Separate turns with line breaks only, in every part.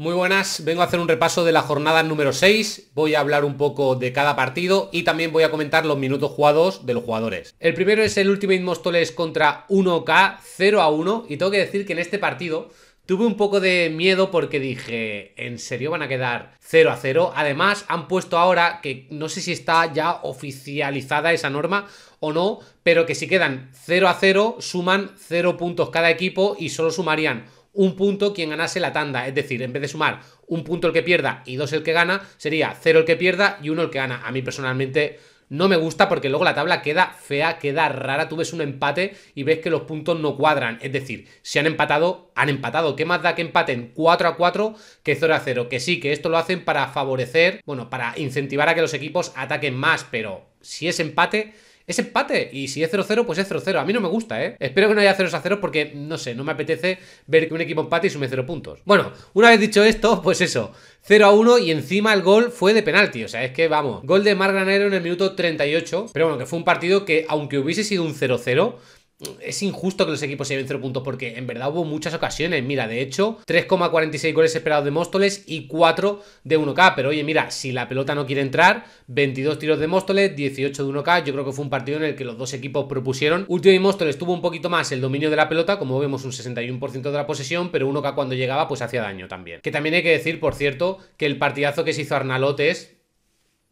Muy buenas, vengo a hacer un repaso de la jornada número 6, voy a hablar un poco de cada partido y también voy a comentar los minutos jugados de los jugadores. El primero es el Ultimate Mostoles contra 1K 0 a 1 y tengo que decir que en este partido tuve un poco de miedo porque dije, ¿en serio van a quedar 0 a 0? Además han puesto ahora que no sé si está ya oficializada esa norma o no, pero que si quedan 0 a 0 suman 0 puntos cada equipo y solo sumarían un punto quien ganase la tanda. Es decir, en vez de sumar un punto el que pierda y dos el que gana, sería cero el que pierda y uno el que gana. A mí personalmente no me gusta porque luego la tabla queda fea, queda rara. Tú ves un empate y ves que los puntos no cuadran. Es decir, si han empatado, han empatado. ¿Qué más da que empaten 4 a 4 que 0 a 0? Que sí, que esto lo hacen para favorecer, bueno, para incentivar a que los equipos ataquen más, pero si es empate es empate. Y si es 0-0, pues es 0-0. A mí no me gusta, ¿eh? Espero que no haya 0-0 porque, no sé, no me apetece ver que un equipo empate y sume 0 puntos. Bueno, una vez dicho esto, pues eso. 0 1 y encima el gol fue de penalti, o sea, es que vamos, gol de Mar Granero en el minuto 38, pero bueno, que fue un partido que aunque hubiese sido un 0-0, es injusto que los equipos se lleven 0 puntos porque en verdad hubo muchas ocasiones. Mira, de hecho, 3,46 goles esperados de Móstoles y 4 de 1K. Pero oye, mira, si la pelota no quiere entrar, 22 tiros de Móstoles, 18 de 1K. Yo creo que fue un partido en el que los dos equipos propusieron. Último y Móstoles tuvo un poquito más el dominio de la pelota, como vemos, un 61% de la posesión, pero 1K cuando llegaba, pues hacía daño también. Que también hay que decir, por cierto, que el partidazo que se hizo Arnalotes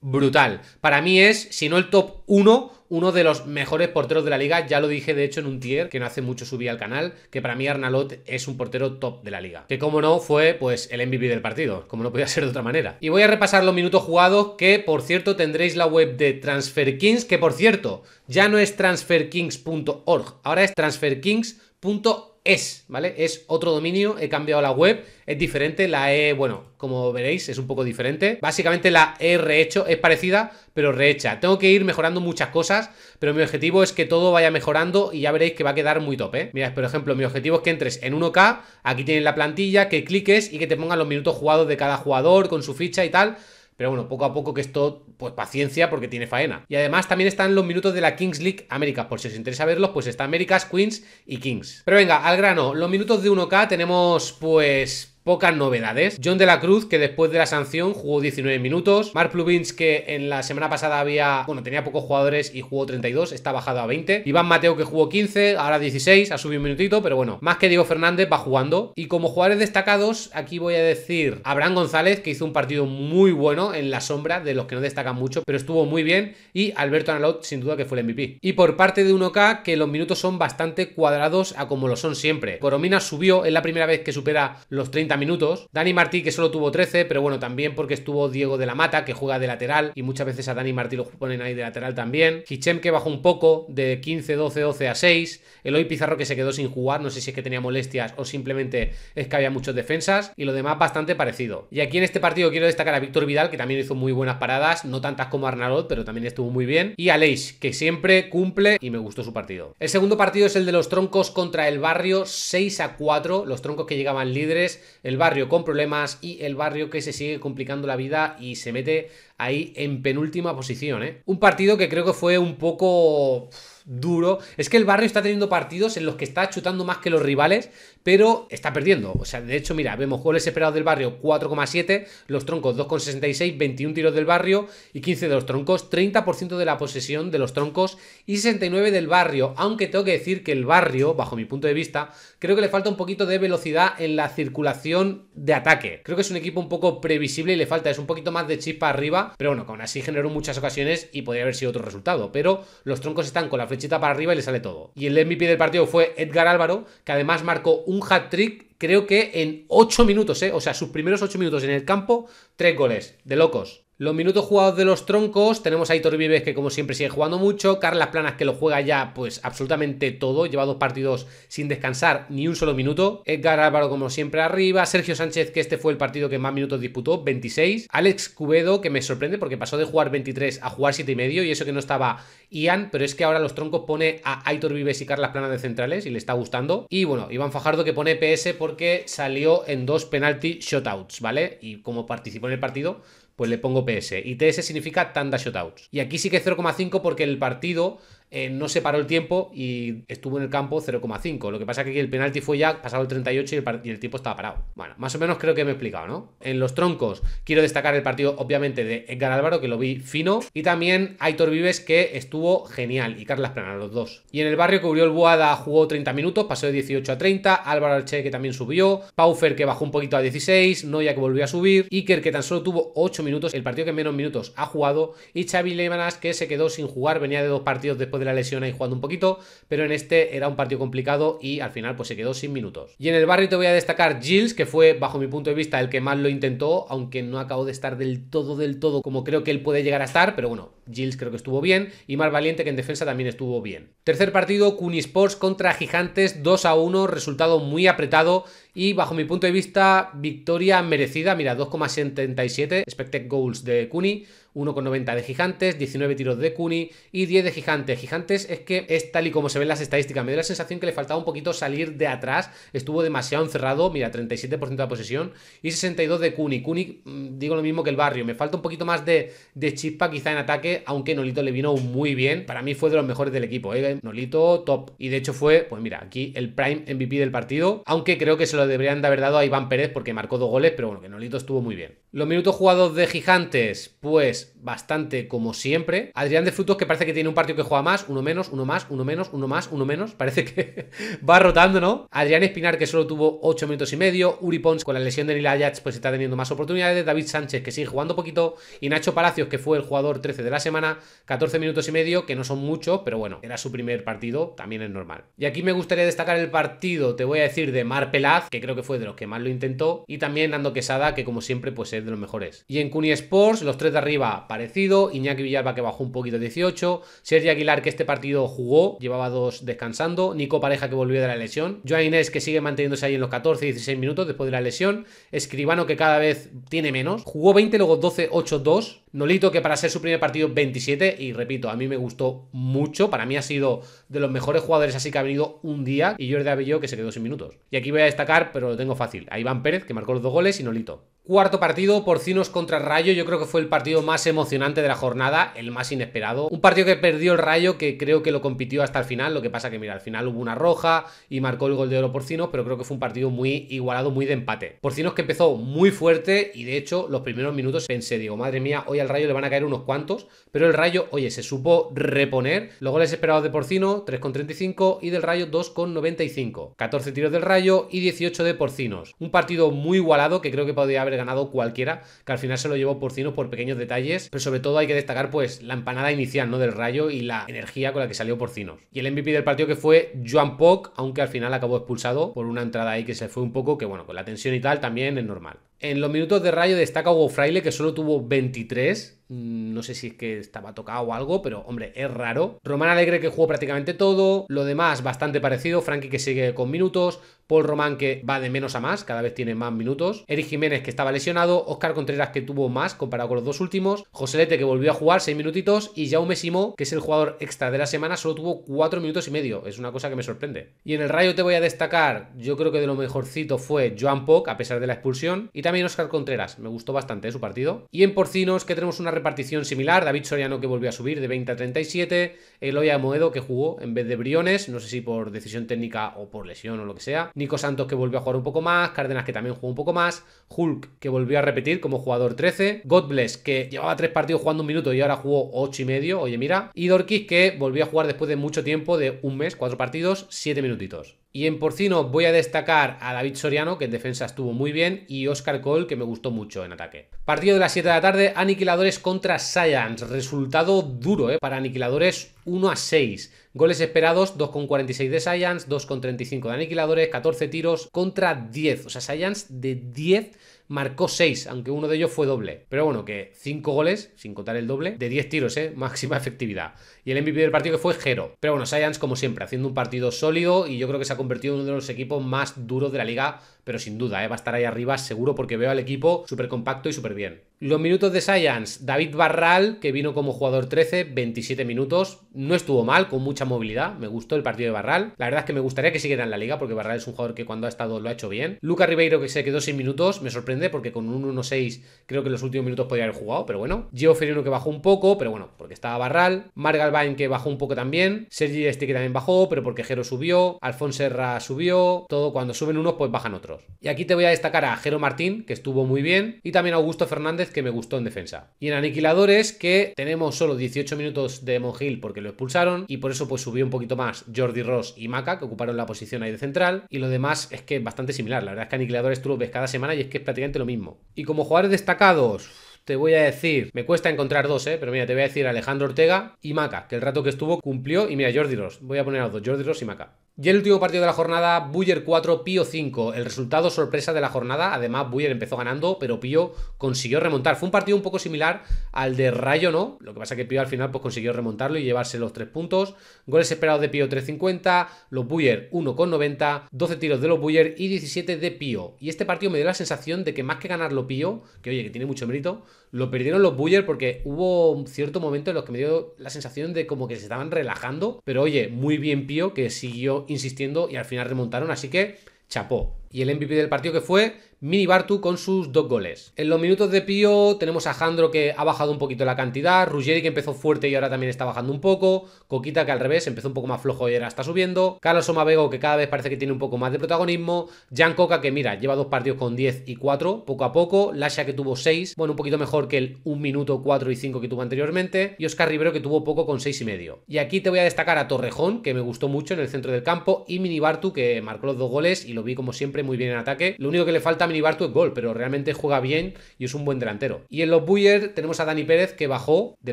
brutal. Para mí es, si no el top 1, uno de los mejores porteros de la liga. Ya lo dije, de hecho, en un tier que no hace mucho subí al canal, que para mí Arnalot es un portero top de la liga. Que como no, fue pues el MVP del partido, como no podía ser de otra manera. Y voy a repasar los minutos jugados, que por cierto tendréis la web de TransferKings, que por cierto, ya no es transferkings.org, ahora es transferkings.org es, ¿vale? Es otro dominio, he cambiado la web, es diferente, la he, bueno, como veréis, es un poco diferente. Básicamente la he rehecho, es parecida, pero rehecha. Tengo que ir mejorando muchas cosas, pero mi objetivo es que todo vaya mejorando y ya veréis que va a quedar muy tope ¿eh? Mirad, por ejemplo, mi objetivo es que entres en 1K, aquí tienes la plantilla, que cliques y que te pongan los minutos jugados de cada jugador con su ficha y tal pero bueno, poco a poco que esto, pues paciencia porque tiene faena. Y además también están los minutos de la Kings League América. Por si os interesa verlos, pues está Américas, Queens y Kings. Pero venga, al grano. Los minutos de 1K tenemos pues pocas novedades. John de la Cruz, que después de la sanción jugó 19 minutos. Mark Plubins, que en la semana pasada había, bueno, tenía pocos jugadores y jugó 32, está bajado a 20. Iván Mateo, que jugó 15, ahora 16, ha subido un minutito, pero bueno, más que Diego Fernández va jugando. Y como jugadores destacados, aquí voy a decir Abraham González, que hizo un partido muy bueno en la sombra, de los que no destacan mucho, pero estuvo muy bien. Y Alberto Analot, sin duda, que fue el MVP. Y por parte de 1K, que los minutos son bastante cuadrados a como lo son siempre. Coromina subió, es la primera vez que supera los 30 minutos. Dani Martí, que solo tuvo 13, pero bueno, también porque estuvo Diego de la Mata, que juega de lateral, y muchas veces a Dani Martí lo ponen ahí de lateral también. Hichem, que bajó un poco, de 15, 12, 12 a 6. Eloy Pizarro, que se quedó sin jugar, no sé si es que tenía molestias o simplemente es que había muchos defensas. Y lo demás, bastante parecido. Y aquí en este partido quiero destacar a Víctor Vidal, que también hizo muy buenas paradas, no tantas como Arnalot, pero también estuvo muy bien. Y a Leish, que siempre cumple y me gustó su partido. El segundo partido es el de los troncos contra el barrio, 6 a 4. Los troncos que llegaban líderes el barrio con problemas y el barrio que se sigue complicando la vida y se mete ahí en penúltima posición. ¿eh? Un partido que creo que fue un poco duro. Es que el barrio está teniendo partidos en los que está chutando más que los rivales, pero está perdiendo. O sea, de hecho, mira, vemos goles esperados del barrio 4,7, los troncos 2,66, 21 tiros del barrio y 15 de los troncos, 30% de la posesión de los troncos y 69 del barrio. Aunque tengo que decir que el barrio, bajo mi punto de vista, creo que le falta un poquito de velocidad en la circulación de ataque. Creo que es un equipo un poco previsible y le falta, es un poquito más de chispa arriba, pero bueno, aún así generó muchas ocasiones y podría haber sido otro resultado. Pero los troncos están con la flecha para arriba y le sale todo. Y el MVP del partido fue Edgar Álvaro, que además marcó un hat-trick creo que en 8 minutos, ¿eh? O sea, sus primeros 8 minutos en el campo, 3 goles. De locos. Los minutos jugados de los troncos, tenemos a Aitor Vives que como siempre sigue jugando mucho, Carlas Planas que lo juega ya pues absolutamente todo, lleva dos partidos sin descansar ni un solo minuto, Edgar Álvaro como siempre arriba, Sergio Sánchez que este fue el partido que más minutos disputó, 26, Alex Cubedo que me sorprende porque pasó de jugar 23 a jugar 7 y medio y eso que no estaba Ian, pero es que ahora los troncos pone a Aitor Vives y Carlas Planas de centrales y le está gustando, y bueno, Iván Fajardo que pone PS porque salió en dos penalty shotouts, ¿vale? Y como participó en el partido, pues le pongo PS. Y TS significa tanda shotouts. Y aquí sí que es 0,5 porque el partido eh, no se paró el tiempo y estuvo en el campo 0,5. Lo que pasa es que el penalti fue ya pasado el 38 y el, tiempo estaba parado. Bueno, más o menos creo que me he explicado, ¿no? En los troncos quiero destacar el partido, obviamente, de Edgar Álvaro, que lo vi fino, y también Aitor Vives, que estuvo genial, y Carlas Plana, los dos. Y en el barrio que cubrió el Boada jugó 30 minutos, pasó de 18 a 30, Álvaro Arche, que también subió, Paufer, que bajó un poquito a 16, Noya, que volvió a subir, Iker, que tan solo tuvo 8 minutos, el partido que menos minutos ha jugado, y Xavi Lemanas, que se quedó sin jugar, venía de dos partidos después de la lesión ahí jugando un poquito, pero en este era un partido complicado y al final pues se quedó sin minutos. Y en el barrio te voy a destacar Gilles, que fue bajo mi punto de vista el que más lo intentó, aunque no acabó de estar del todo del todo como creo que él puede llegar a estar, pero bueno, Gilles creo que estuvo bien. Y Mar Valiente, que en defensa también estuvo bien. Tercer partido, Sports contra Gigantes, 2 a 1, resultado muy apretado. Y bajo mi punto de vista, victoria merecida. Mira, 2,77 expected goals de Cuni, 1,90 de Gigantes, 19 tiros de Cuni y 10 de Gigantes. Gigantes es que es tal y como se ven las estadísticas. Me dio la sensación que le faltaba un poquito salir de atrás. Estuvo demasiado encerrado. Mira, 37% de posesión y 62 de Cuni. Cuni, mm, digo lo mismo que el barrio. Me falta un poquito más de, de chispa quizá en ataque aunque Nolito le vino muy bien. Para mí fue de los mejores del equipo, ¿eh? Nolito top. Y de hecho fue, pues mira, aquí el prime MVP del partido, aunque creo que se lo deberían de haber dado a Iván Pérez porque marcó dos goles, pero bueno, que Nolito estuvo muy bien. Los minutos jugados de Gigantes, pues bastante como siempre. Adrián de Frutos que parece que tiene un partido que juega más, uno menos, uno más, uno menos, uno más, uno menos. Parece que va rotando, ¿no? Adrián Espinar que solo tuvo 8 minutos y medio. Uri Pons con la lesión de Nila pues está teniendo más oportunidades. David Sánchez que sigue jugando poquito. Y Nacho Palacios que fue el jugador 13 de la semana semana 14 minutos y medio, que no son mucho, pero bueno, era su primer partido, también es normal. Y aquí me gustaría destacar el partido, te voy a decir, de Mar Pelaz, que creo que fue de los que más lo intentó, y también Nando Quesada, que como siempre, pues es de los mejores. Y en Cuni Sports, los tres de arriba, parecido, Iñaki Villalba, que bajó un poquito 18, Sergio Aguilar, que este partido jugó, llevaba dos descansando, Nico Pareja, que volvió de la lesión, Joan Inés, que sigue manteniéndose ahí en los 14 y 16 minutos después de la lesión, Escribano, que cada vez tiene menos, jugó 20, luego 12, 8, 2, Nolito, que para ser su primer partido 27, y repito, a mí me gustó mucho, para mí ha sido de los mejores jugadores así que ha venido un día, y Jordi Abelló que se quedó sin minutos. Y aquí voy a destacar, pero lo tengo fácil, a Iván Pérez, que marcó los dos goles, y Nolito. Cuarto partido, Porcinos contra Rayo, yo creo que fue el partido más emocionante de la jornada, el más inesperado. Un partido que perdió el Rayo, que creo que lo compitió hasta el final, lo que pasa que mira, al final hubo una roja y marcó el gol de oro Porcinos, pero creo que fue un partido muy igualado, muy de empate. Porcinos que empezó muy fuerte y de hecho los primeros minutos pensé, digo, madre mía, hoy al Rayo le van a caer unos cuantos, pero el Rayo, oye, se supo reponer. Los goles esperados de Porcino, 3,35 y del Rayo 2,95. 14 tiros del Rayo y 18 de Porcinos. Un partido muy igualado que creo que podría haber ganado cualquiera, que al final se lo llevó Porcino por pequeños detalles, pero sobre todo hay que destacar pues la empanada inicial, ¿no? Del Rayo y la energía con la que salió Porcinos. Y el MVP del partido que fue Joan Poc, aunque al final acabó expulsado por una entrada ahí que se fue un poco, que bueno, con la tensión y tal también es normal. En los minutos de rayo destaca Hugo Fraile, que solo tuvo 23 Mm, no sé si es que estaba tocado o algo, pero hombre, es raro. Román Alegre que jugó prácticamente todo. Lo demás bastante parecido. Frankie que sigue con minutos. Paul Román que va de menos a más, cada vez tiene más minutos. Eric Jiménez que estaba lesionado. Oscar Contreras que tuvo más comparado con los dos últimos. Joselete que volvió a jugar 6 minutitos. Y Jaume Simó, que es el jugador extra de la semana, solo tuvo 4 minutos y medio. Es una cosa que me sorprende. Y en el rayo te voy a destacar, yo creo que de lo mejorcito fue Joan Poc, a pesar de la expulsión. Y también Oscar Contreras. Me gustó bastante ¿eh? su partido. Y en porcinos que tenemos una repartición similar, David Soriano que volvió a subir de 20 a 37, Eloy Amoedo que jugó en vez de Briones, no sé si por decisión técnica o por lesión o lo que sea, Nico Santos que volvió a jugar un poco más, Cárdenas que también jugó un poco más, Hulk que volvió a repetir como jugador 13, Godbless que llevaba tres partidos jugando un minuto y ahora jugó 8 y medio, oye mira, y Dorkis que volvió a jugar después de mucho tiempo, de un mes, cuatro partidos, 7 minutitos. Y en porcino voy a destacar a David Soriano, que en defensa estuvo muy bien, y Oscar Cole, que me gustó mucho en ataque. Partido de las 7 de la tarde, Aniquiladores contra Science. Resultado duro ¿eh? para Aniquiladores 1 a 6. Goles esperados, 2,46 de Science, 2,35 de Aniquiladores, 14 tiros contra 10. O sea, Science de 10 marcó 6, aunque uno de ellos fue doble. Pero bueno, que 5 goles, sin contar el doble, de 10 tiros, ¿eh? máxima efectividad y el MVP del partido que fue Gero. Pero bueno, Science, como siempre haciendo un partido sólido y yo creo que se ha convertido en uno de los equipos más duros de la liga, pero sin duda, ¿eh? va a estar ahí arriba seguro porque veo al equipo súper compacto y súper bien. Los minutos de Science, David Barral, que vino como jugador 13, 27 minutos, no estuvo mal, con mucha movilidad, me gustó el partido de Barral. La verdad es que me gustaría que siguiera en la liga porque Barral es un jugador que cuando ha estado lo ha hecho bien. Luca Ribeiro que se quedó sin minutos, me sorprende porque con un 1-6 creo que en los últimos minutos podría haber jugado, pero bueno. Gioferino que bajó un poco, pero bueno, porque estaba Barral. Margal en que bajó un poco también, Sergi este que también bajó, pero porque Jero subió, Alfonso Serra subió, todo cuando suben unos pues bajan otros. Y aquí te voy a destacar a Jero Martín, que estuvo muy bien, y también a Augusto Fernández, que me gustó en defensa. Y en aniquiladores, que tenemos solo 18 minutos de Monjil porque lo expulsaron, y por eso pues subió un poquito más Jordi Ross y Maca, que ocuparon la posición ahí de central, y lo demás es que es bastante similar, la verdad es que aniquiladores tú lo ves cada semana y es que es prácticamente lo mismo. Y como jugadores destacados... Te voy a decir, me cuesta encontrar dos, ¿eh? pero mira, te voy a decir Alejandro Ortega y Maca, que el rato que estuvo cumplió. Y mira, Jordi Ross. Voy a poner a los dos, Jordi Ross y Maca. Y el último partido de la jornada, Buyer 4, Pío 5. El resultado sorpresa de la jornada. Además, Buyer empezó ganando, pero Pío consiguió remontar. Fue un partido un poco similar al de Rayo, ¿no? Lo que pasa es que Pío al final pues, consiguió remontarlo y llevarse los 3 puntos. Goles esperados de Pío 3.50, los Buyer 1.90, 12 tiros de los Buyer y 17 de Pío. Y este partido me dio la sensación de que más que ganarlo Pío, que oye, que tiene mucho mérito, lo perdieron los Buyer porque hubo un cierto momento en los que me dio la sensación de como que se estaban relajando. Pero oye, muy bien Pío, que siguió insistiendo y al final remontaron, así que chapó. Y el MVP del partido que fue Mini Bartu con sus dos goles. En los minutos de Pío tenemos a Jandro que ha bajado un poquito la cantidad, Ruggeri que empezó fuerte y ahora también está bajando un poco, Coquita que al revés empezó un poco más flojo y ahora está subiendo, Carlos Omavego que cada vez parece que tiene un poco más de protagonismo, Jan Coca que mira, lleva dos partidos con 10 y 4, poco a poco, Lasha que tuvo 6, bueno, un poquito mejor que el 1 minuto 4 y 5 que tuvo anteriormente, y Oscar Rivero que tuvo poco con 6 y medio. Y aquí te voy a destacar a Torrejón, que me gustó mucho en el centro del campo, y Mini Bartu que marcó los dos goles y lo vi como siempre muy bien en ataque. Lo único que le falta Mini Bartu es gol, pero realmente juega bien y es un buen delantero. Y en los Buyer tenemos a Dani Pérez que bajó de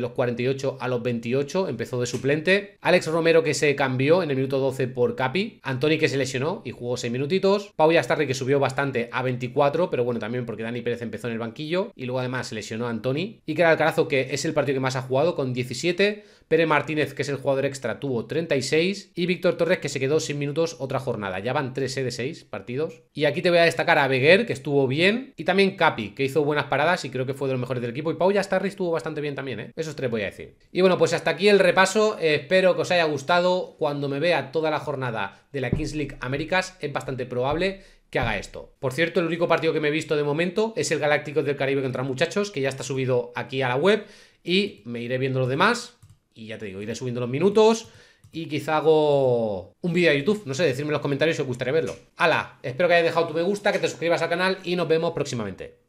los 48 a los 28, empezó de suplente. Alex Romero que se cambió en el minuto 12 por Capi. Antoni que se lesionó y jugó 6 minutitos. Pau Yastarri que subió bastante a 24, pero bueno, también porque Dani Pérez empezó en el banquillo. Y luego además se lesionó a Antoni. Y el Alcarazo que es el partido que más ha jugado con 17. Pérez Martínez, que es el jugador extra, tuvo 36. Y Víctor Torres, que se quedó sin minutos otra jornada. Ya van 13 de 6 partidos. Y aquí te voy a destacar a Beguer, que estuvo bien, y también Capi, que hizo buenas paradas y creo que fue de los mejores del equipo. Y Pau Starry estuvo bastante bien también, ¿eh? Esos tres voy a decir. Y bueno, pues hasta aquí el repaso. Eh, espero que os haya gustado. Cuando me vea toda la jornada de la Kings League Américas, es bastante probable que haga esto. Por cierto, el único partido que me he visto de momento es el galáctico del Caribe contra Muchachos, que ya está subido aquí a la web. Y me iré viendo los demás. Y ya te digo, iré subiendo los minutos y quizá hago un vídeo de YouTube. No sé, decirme en los comentarios si os gustaría verlo. ¡Hala! Espero que hayas dejado tu me gusta, que te suscribas al canal y nos vemos próximamente.